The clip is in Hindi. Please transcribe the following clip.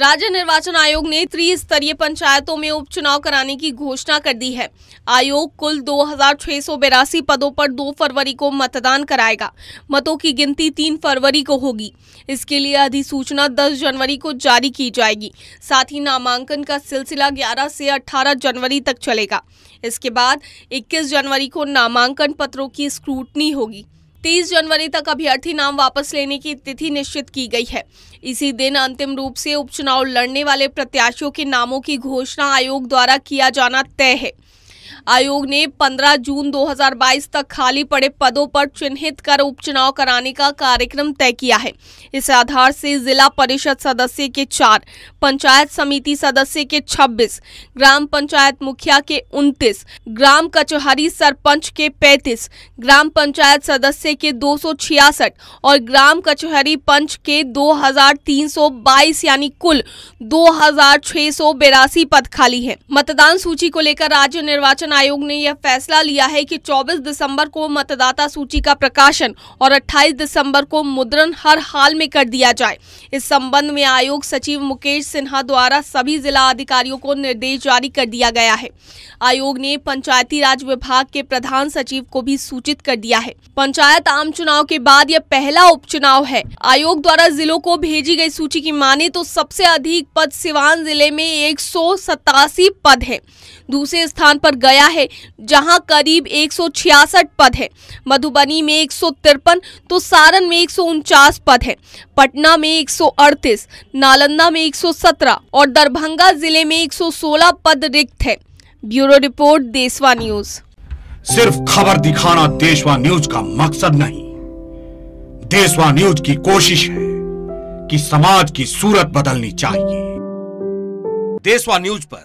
राज्य निर्वाचन आयोग ने त्रिस्तरीय पंचायतों में उपचुनाव कराने की घोषणा कर दी है आयोग कुल दो पदों पर 2 फरवरी को मतदान कराएगा मतों की गिनती 3 फरवरी को होगी इसके लिए अधिसूचना 10 जनवरी को जारी की जाएगी साथ ही नामांकन का सिलसिला 11 से 18 जनवरी तक चलेगा इसके बाद 21 जनवरी को नामांकन पत्रों की स्क्रूटनी होगी 30 जनवरी तक अभ्यर्थी नाम वापस लेने की तिथि निश्चित की गई है इसी दिन अंतिम रूप से उपचुनाव लड़ने वाले प्रत्याशियों के नामों की घोषणा आयोग द्वारा किया जाना तय है आयोग ने 15 जून 2022 तक खाली पड़े पदों पर चिन्हित कर उपचुनाव कराने का कार्यक्रम तय किया है इस आधार से जिला परिषद सदस्य के चार पंचायत समिति सदस्य के 26, ग्राम पंचायत मुखिया के 29, ग्राम कचहरी सरपंच के 35, ग्राम पंचायत सदस्य के दो और ग्राम कचहरी पंच के 2322 यानी कुल दो पद खाली है मतदान सूची को लेकर राज्य निर्वाचन आयोग ने यह फैसला लिया है कि 24 दिसंबर को मतदाता सूची का प्रकाशन और 28 दिसंबर को मुद्रण हर हाल में कर दिया जाए इस संबंध में आयोग सचिव मुकेश सिन्हा द्वारा सभी जिला अधिकारियों को निर्देश जारी कर दिया गया है आयोग ने पंचायती राज विभाग के प्रधान सचिव को भी सूचित कर दिया है पंचायत आम चुनाव के बाद यह पहला उपचुनाव है आयोग द्वारा जिलों को भेजी गई सूची की माने तो सबसे अधिक पद सिवान जिले में एक पद है दूसरे स्थान पर गया गया है जहां करीब एक पद है मधुबनी में एक तो सारण में एक पद है पटना में एक नालंदा में 117 और दरभंगा जिले में 116 पद रिक्त है ब्यूरो रिपोर्ट देशवा न्यूज सिर्फ खबर दिखाना देशवा न्यूज का मकसद नहीं देशवा न्यूज की कोशिश है कि समाज की सूरत बदलनी चाहिए देशवा न्यूज पर